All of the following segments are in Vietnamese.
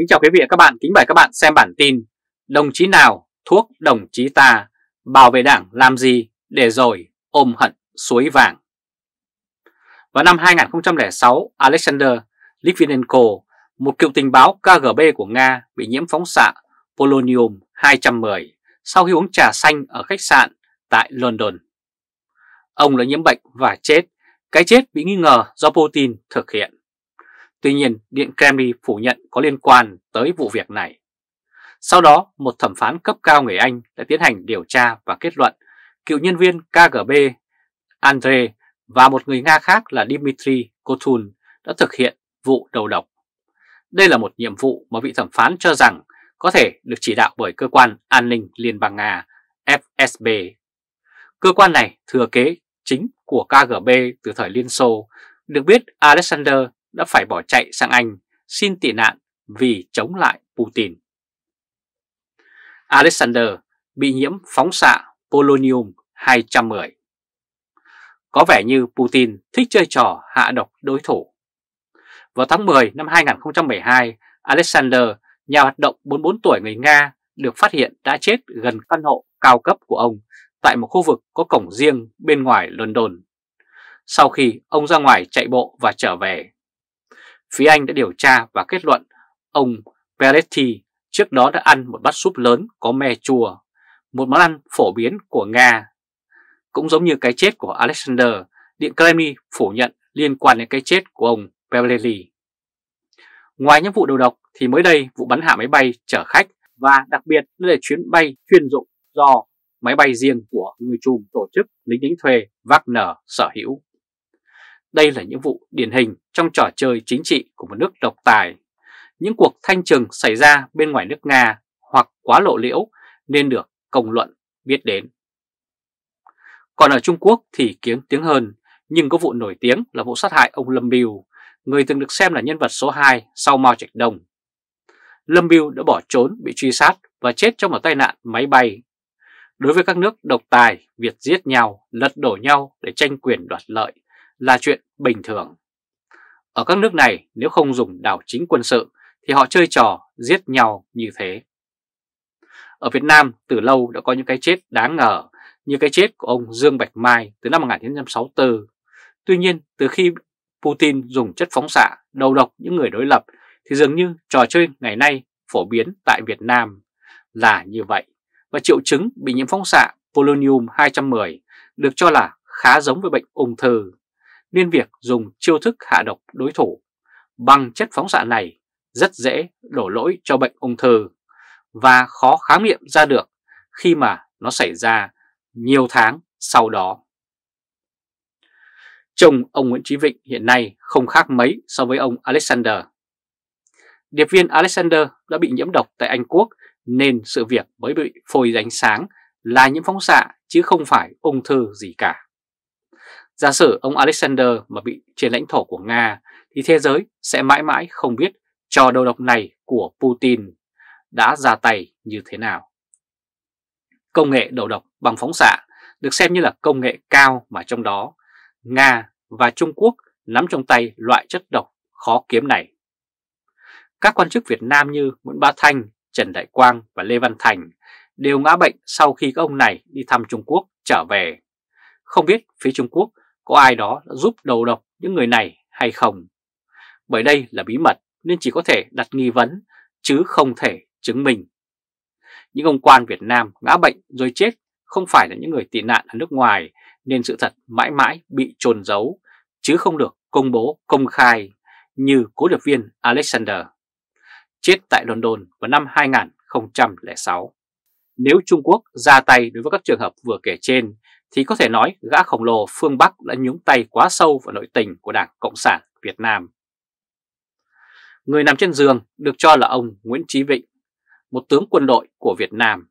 Kính chào quý vị và các bạn, kính mời các bạn xem bản tin Đồng chí nào thuốc đồng chí ta bảo vệ đảng làm gì để rồi ôm hận suối vàng. Vào năm 2006, Alexander Litvinenko, một cựu tình báo KGB của Nga bị nhiễm phóng xạ polonium 210 sau khi uống trà xanh ở khách sạn tại London. Ông đã nhiễm bệnh và chết, cái chết bị nghi ngờ do Putin thực hiện. Tuy nhiên, Điện Kremlin phủ nhận có liên quan tới vụ việc này. Sau đó, một thẩm phán cấp cao người Anh đã tiến hành điều tra và kết luận cựu nhân viên KGB Andre và một người Nga khác là Dmitry Kotun đã thực hiện vụ đầu độc. Đây là một nhiệm vụ mà vị thẩm phán cho rằng có thể được chỉ đạo bởi Cơ quan An ninh Liên bang Nga FSB. Cơ quan này thừa kế chính của KGB từ thời Liên Xô, được biết Alexander đã phải bỏ chạy sang Anh xin tị nạn vì chống lại Putin. Alexander bị nhiễm phóng xạ polonium 210. Có vẻ như Putin thích chơi trò hạ độc đối thủ. Vào tháng 10 năm 2012, Alexander, nhà hoạt động 44 tuổi người Nga, được phát hiện đã chết gần căn hộ cao cấp của ông tại một khu vực có cổng riêng bên ngoài London. Sau khi ông ra ngoài chạy bộ và trở về, Phía Anh đã điều tra và kết luận ông Pelletti trước đó đã ăn một bát súp lớn có me chua, một món ăn phổ biến của Nga. Cũng giống như cái chết của Alexander, Điện Kremlin phủ nhận liên quan đến cái chết của ông Pelletti. Ngoài những vụ đầu độc thì mới đây vụ bắn hạ máy bay chở khách và đặc biệt là chuyến bay chuyên dụng do máy bay riêng của người chùm tổ chức lính đánh thuê Wagner sở hữu. Đây là những vụ điển hình trong trò chơi chính trị của một nước độc tài. Những cuộc thanh trừng xảy ra bên ngoài nước Nga hoặc quá lộ liễu nên được công luận biết đến. Còn ở Trung Quốc thì tiếng tiếng hơn, nhưng có vụ nổi tiếng là vụ sát hại ông Lâm Biêu, người từng được xem là nhân vật số 2 sau Mao Trạch Đông. Lâm Biêu đã bỏ trốn, bị truy sát và chết trong một tai nạn máy bay. Đối với các nước độc tài, việc giết nhau, lật đổ nhau để tranh quyền đoạt lợi là chuyện bình thường. Ở các nước này nếu không dùng đảo chính quân sự thì họ chơi trò giết nhau như thế. Ở Việt Nam từ lâu đã có những cái chết đáng ngờ như cái chết của ông Dương Bạch Mai từ năm 1964. Tuy nhiên từ khi Putin dùng chất phóng xạ đầu độc những người đối lập thì dường như trò chơi ngày nay phổ biến tại Việt Nam là như vậy. Và triệu chứng bị nhiễm phóng xạ polonium 210 được cho là khá giống với bệnh ung thư nên việc dùng chiêu thức hạ độc đối thủ bằng chất phóng xạ này rất dễ đổ lỗi cho bệnh ung thư và khó khám nghiệm ra được khi mà nó xảy ra nhiều tháng sau đó. Chồng ông Nguyễn Chí Vịnh hiện nay không khác mấy so với ông Alexander. Điệp viên Alexander đã bị nhiễm độc tại Anh Quốc nên sự việc mới bị phôi ánh sáng là nhiễm phóng xạ chứ không phải ung thư gì cả. Giả sử ông Alexander mà bị trên lãnh thổ của Nga thì thế giới sẽ mãi mãi không biết trò đầu độc này của Putin đã ra tay như thế nào. Công nghệ đầu độc bằng phóng xạ được xem như là công nghệ cao mà trong đó Nga và Trung Quốc nắm trong tay loại chất độc khó kiếm này. Các quan chức Việt Nam như Nguyễn Ba Thanh, Trần Đại Quang và Lê Văn Thành đều ngã bệnh sau khi các ông này đi thăm Trung Quốc trở về. Không biết phía Trung Quốc có ai đó đã giúp đầu độc những người này hay không. Bởi đây là bí mật nên chỉ có thể đặt nghi vấn chứ không thể chứng minh. Những ông quan Việt Nam ngã bệnh rồi chết không phải là những người tị nạn ở nước ngoài nên sự thật mãi mãi bị trồn giấu chứ không được công bố công khai như cố điệp viên Alexander chết tại London vào năm 2006. Nếu Trung Quốc ra tay đối với các trường hợp vừa kể trên thì có thể nói gã khổng lồ phương Bắc đã nhúng tay quá sâu vào nội tình của Đảng Cộng sản Việt Nam. Người nằm trên giường được cho là ông Nguyễn Chí Vịnh, một tướng quân đội của Việt Nam.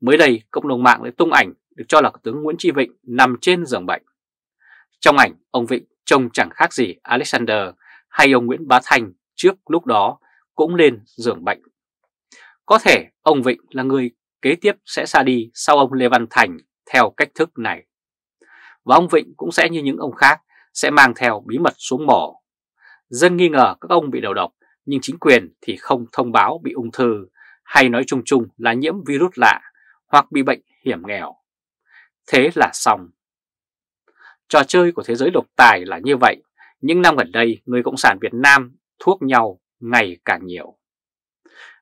Mới đây, cộng đồng mạng đã tung ảnh được cho là tướng Nguyễn Chí Vịnh nằm trên giường bệnh. Trong ảnh, ông Vịnh trông chẳng khác gì Alexander hay ông Nguyễn Bá Thành trước lúc đó cũng lên giường bệnh. Có thể ông Vịnh là người kế tiếp sẽ xa đi sau ông Lê Văn Thành theo cách thức này. Và ông Vịnh cũng sẽ như những ông khác sẽ mang theo bí mật xuống mỏ Dân nghi ngờ các ông bị đầu độc nhưng chính quyền thì không thông báo bị ung thư hay nói chung chung là nhiễm virus lạ hoặc bị bệnh hiểm nghèo. Thế là xong. Trò chơi của thế giới độc tài là như vậy. Những năm gần đây, người Cộng sản Việt Nam thuốc nhau ngày càng nhiều.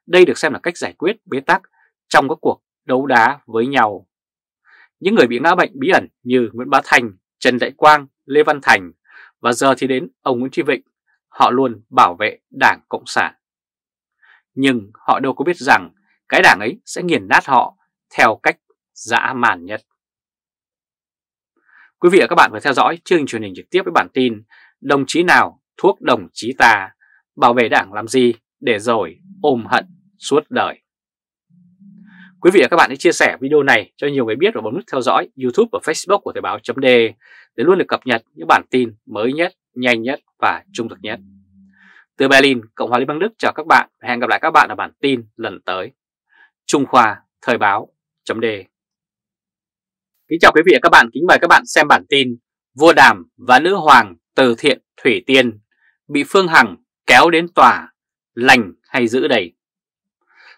Đây được xem là cách giải quyết bế tắc trong các cuộc đấu đá với nhau những người bị ngã bệnh bí ẩn như Nguyễn Bá Thành, Trần Đại Quang, Lê Văn Thành và giờ thì đến ông Nguyễn Tri Vịnh, họ luôn bảo vệ Đảng Cộng sản. Nhưng họ đâu có biết rằng cái đảng ấy sẽ nghiền nát họ theo cách dã man nhất. Quý vị và các bạn vừa theo dõi chương truyền hình trực tiếp với bản tin Đồng chí nào thuốc đồng chí ta bảo vệ đảng làm gì để rồi ôm hận suốt đời. Quý vị và các bạn hãy chia sẻ video này cho nhiều người biết và bấm nút theo dõi YouTube và Facebook của Thời báo .de để luôn được cập nhật những bản tin mới nhất, nhanh nhất và trung thực nhất. Từ Berlin, Cộng hòa Liên bang Đức chào các bạn và hẹn gặp lại các bạn ở bản tin lần tới. Trung Khoa, Thời báo .de Kính chào quý vị và các bạn, kính mời các bạn xem bản tin Vua Đàm và Nữ Hoàng Từ Thiện Thủy Tiên bị Phương Hằng kéo đến tòa lành hay giữ đầy.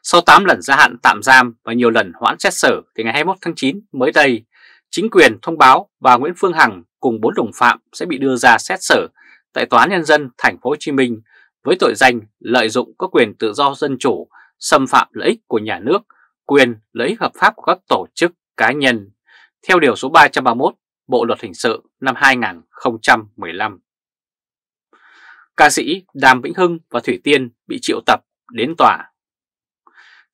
Sau 8 lần gia hạn tạm giam và nhiều lần hoãn xét xử thì ngày 21 tháng 9 mới đây, chính quyền thông báo bà Nguyễn Phương Hằng cùng 4 đồng phạm sẽ bị đưa ra xét xử tại Tòa án Nhân dân Thành phố Hồ Chí Minh với tội danh lợi dụng các quyền tự do dân chủ, xâm phạm lợi ích của nhà nước, quyền lợi ích hợp pháp của các tổ chức cá nhân, theo Điều số 331 Bộ Luật Hình sự năm 2015. Ca sĩ Đàm Vĩnh Hưng và Thủy Tiên bị triệu tập đến tòa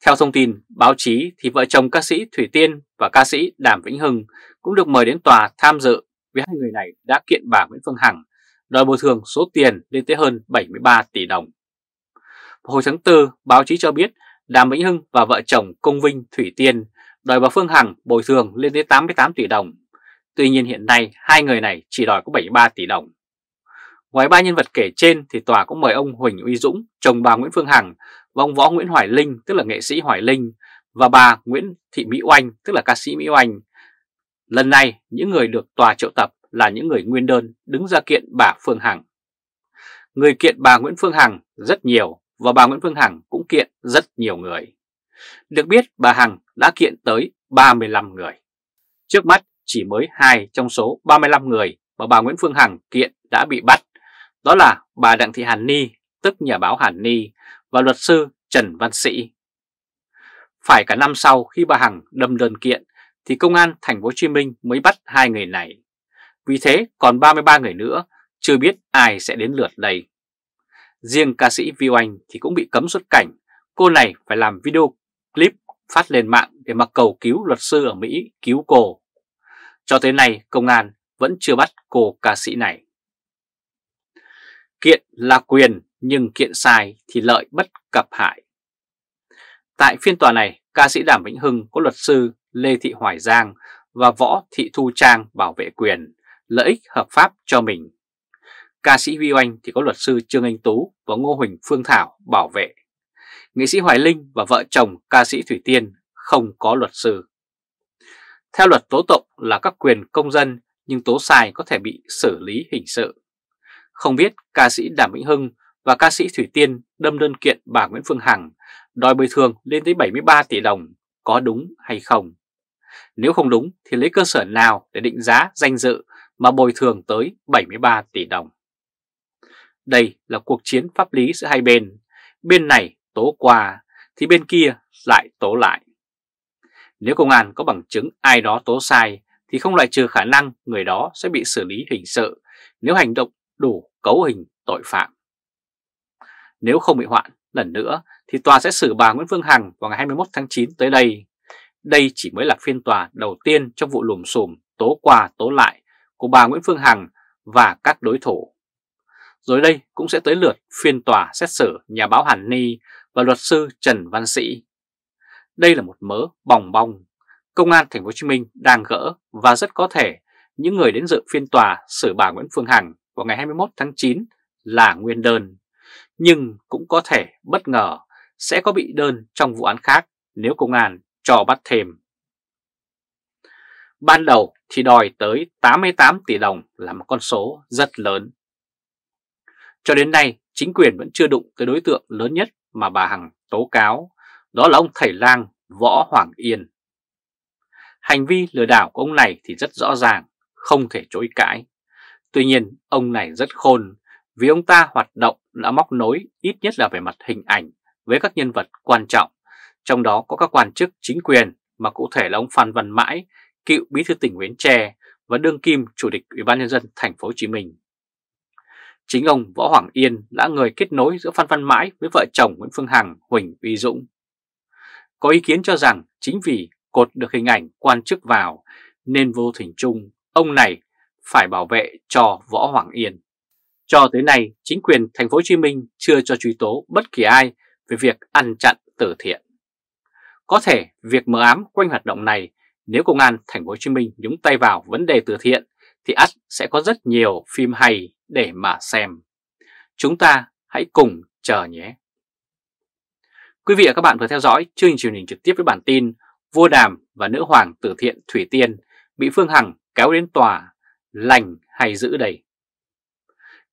theo thông tin báo chí thì vợ chồng ca sĩ Thủy Tiên và ca sĩ Đàm Vĩnh Hưng cũng được mời đến tòa tham dự vì hai người này đã kiện bà Nguyễn Phương Hằng đòi bồi thường số tiền lên tới hơn 73 tỷ đồng. Hồi tháng 4, báo chí cho biết Đàm Vĩnh Hưng và vợ chồng Công Vinh Thủy Tiên đòi bà Phương Hằng bồi thường lên tới 88 tỷ đồng. Tuy nhiên hiện nay hai người này chỉ đòi có 73 tỷ đồng. Ngoài ba nhân vật kể trên thì tòa cũng mời ông Huỳnh Uy Dũng, chồng bà Nguyễn Phương Hằng và ông Võ Nguyễn Hoài Linh tức là nghệ sĩ Hoài Linh và bà Nguyễn Thị Mỹ Oanh tức là ca sĩ Mỹ Oanh. Lần này những người được tòa triệu tập là những người nguyên đơn đứng ra kiện bà Phương Hằng. Người kiện bà Nguyễn Phương Hằng rất nhiều và bà Nguyễn Phương Hằng cũng kiện rất nhiều người. Được biết bà Hằng đã kiện tới 35 người. Trước mắt chỉ mới 2 trong số 35 người mà bà Nguyễn Phương Hằng kiện đã bị bắt. Đó là bà Đặng Thị Hàn Ni, tức nhà báo Hàn Ni, và luật sư Trần Văn Sĩ. Phải cả năm sau khi bà Hằng đâm đơn kiện thì công an thành phố Hồ Chí Minh mới bắt hai người này. Vì thế còn 33 người nữa chưa biết ai sẽ đến lượt đây. Riêng ca sĩ Vi Oanh thì cũng bị cấm xuất cảnh. Cô này phải làm video clip phát lên mạng để mặc cầu cứu luật sư ở Mỹ cứu cô. Cho tới nay công an vẫn chưa bắt cô ca sĩ này. Kiện là quyền nhưng kiện sai thì lợi bất cập hại. Tại phiên tòa này, ca sĩ Đàm Vĩnh Hưng có luật sư Lê Thị Hoài Giang và Võ Thị Thu Trang bảo vệ quyền, lợi ích hợp pháp cho mình. Ca sĩ Huy Oanh thì có luật sư Trương Anh Tú và Ngô Huỳnh Phương Thảo bảo vệ. Nghệ sĩ Hoài Linh và vợ chồng ca sĩ Thủy Tiên không có luật sư. Theo luật tố tụng là các quyền công dân nhưng tố sai có thể bị xử lý hình sự. Không biết ca sĩ Đàm Vĩnh Hưng và ca sĩ Thủy Tiên đâm đơn kiện bà Nguyễn Phương Hằng đòi bồi thường lên tới 73 tỷ đồng, có đúng hay không? Nếu không đúng thì lấy cơ sở nào để định giá danh dự mà bồi thường tới 73 tỷ đồng? Đây là cuộc chiến pháp lý giữa hai bên, bên này tố qua thì bên kia lại tố lại. Nếu công an có bằng chứng ai đó tố sai thì không loại trừ khả năng người đó sẽ bị xử lý hình sự nếu hành động đủ cấu hình tội phạm. Nếu không bị hoãn lần nữa thì tòa sẽ xử bà Nguyễn Phương Hằng vào ngày 21 tháng 9 tới đây. Đây chỉ mới là phiên tòa đầu tiên trong vụ lùm xùm tố qua tố lại của bà Nguyễn Phương Hằng và các đối thủ. Rồi đây cũng sẽ tới lượt phiên tòa xét xử nhà báo Hàn Ni và luật sư Trần Văn Sĩ. Đây là một mớ bòng bong. Công an Thành phố Hồ Chí Minh đang gỡ và rất có thể những người đến dự phiên tòa xử bà Nguyễn Phương Hằng vào ngày 21 tháng 9 là nguyên đơn nhưng cũng có thể bất ngờ sẽ có bị đơn trong vụ án khác nếu công an cho bắt thêm. Ban đầu thì đòi tới 88 tỷ đồng là một con số rất lớn. Cho đến nay, chính quyền vẫn chưa đụng tới đối tượng lớn nhất mà bà Hằng tố cáo, đó là ông Thầy Lang Võ Hoàng Yên. Hành vi lừa đảo của ông này thì rất rõ ràng, không thể chối cãi. Tuy nhiên, ông này rất khôn, vì ông ta hoạt động đã móc nối ít nhất là về mặt hình ảnh với các nhân vật quan trọng, trong đó có các quan chức chính quyền mà cụ thể là ông Phan Văn Mãi, cựu bí thư tỉnh Bến Tre và đương kim chủ tịch Ủy ban nhân dân thành phố Hồ Chí Minh. Chính ông Võ Hoàng Yên đã người kết nối giữa Phan Văn Mãi với vợ chồng Nguyễn Phương Hằng, Huỳnh Uy Dũng. Có ý kiến cho rằng chính vì cột được hình ảnh quan chức vào nên vô tình chung ông này phải bảo vệ cho Võ Hoàng Yên. Cho tới nay, chính quyền thành phố Hồ Chí Minh chưa cho truy tố bất kỳ ai về việc ăn chặn từ thiện. Có thể việc mở ám quanh hoạt động này, nếu công an thành phố Hồ Chí Minh nhúng tay vào vấn đề từ thiện thì ắt sẽ có rất nhiều phim hay để mà xem. Chúng ta hãy cùng chờ nhé. Quý vị và các bạn vừa theo dõi chương trình truyền hình trực tiếp với bản tin Vua Đàm và Nữ Hoàng từ Thiện Thủy Tiên bị Phương Hằng kéo đến tòa lành hay giữ đầy.